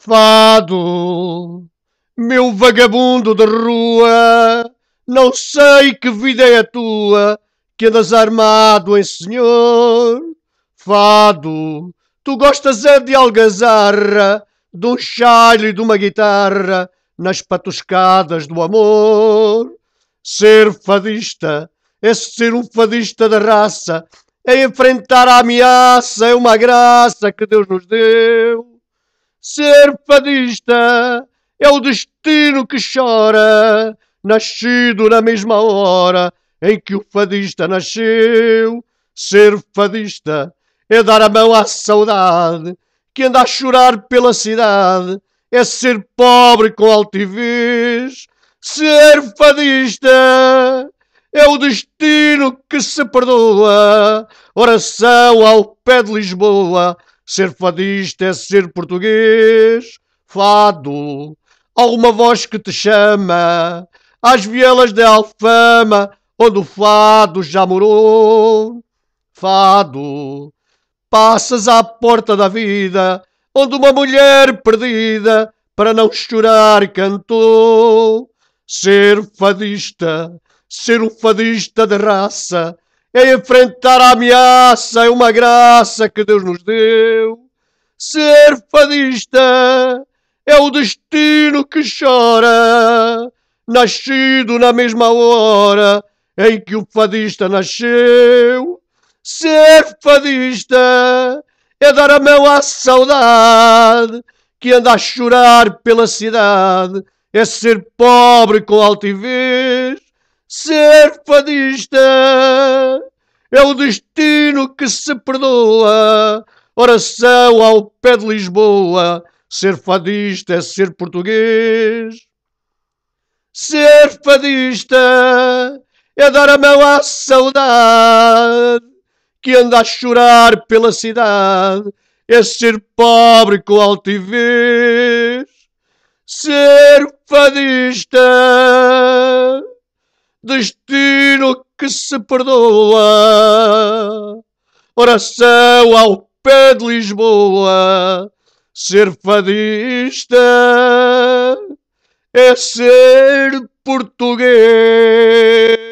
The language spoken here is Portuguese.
Fado, meu vagabundo de rua, não sei que vida é a tua, que andas armado em senhor. Fado, tu gostas é de algazarra, de um chalho e de uma guitarra, nas patuscadas do amor. Ser fadista é ser um fadista da raça, é enfrentar a ameaça, é uma graça que Deus nos deu. Ser fadista é o destino que chora, nascido na mesma hora em que o fadista nasceu. Ser fadista é dar a mão à saudade que anda a chorar pela cidade, é ser pobre com altivez. Ser fadista é o destino que se perdoa, oração ao pé de Lisboa Ser fadista é ser português, fado. Alguma voz que te chama às vielas de Alfama, onde o fado já morou. Fado, passas à porta da vida, onde uma mulher perdida, para não chorar, cantou. Ser fadista, ser um fadista de raça, é enfrentar a ameaça, é uma graça que Deus nos deu. Ser fadista é o destino que chora, nascido na mesma hora em que o fadista nasceu. Ser fadista é dar a mão à saudade que anda a chorar pela cidade, é ser pobre com altivez Ser fadista é o destino que se perdoa. Oração ao pé de Lisboa, ser fadista é ser português. Ser fadista é dar a mão à saudade que anda a chorar pela cidade, é ser pobre com altivez. Ser fadista destino que se perdoa. Oração ao pé de Lisboa, ser fadista é ser português.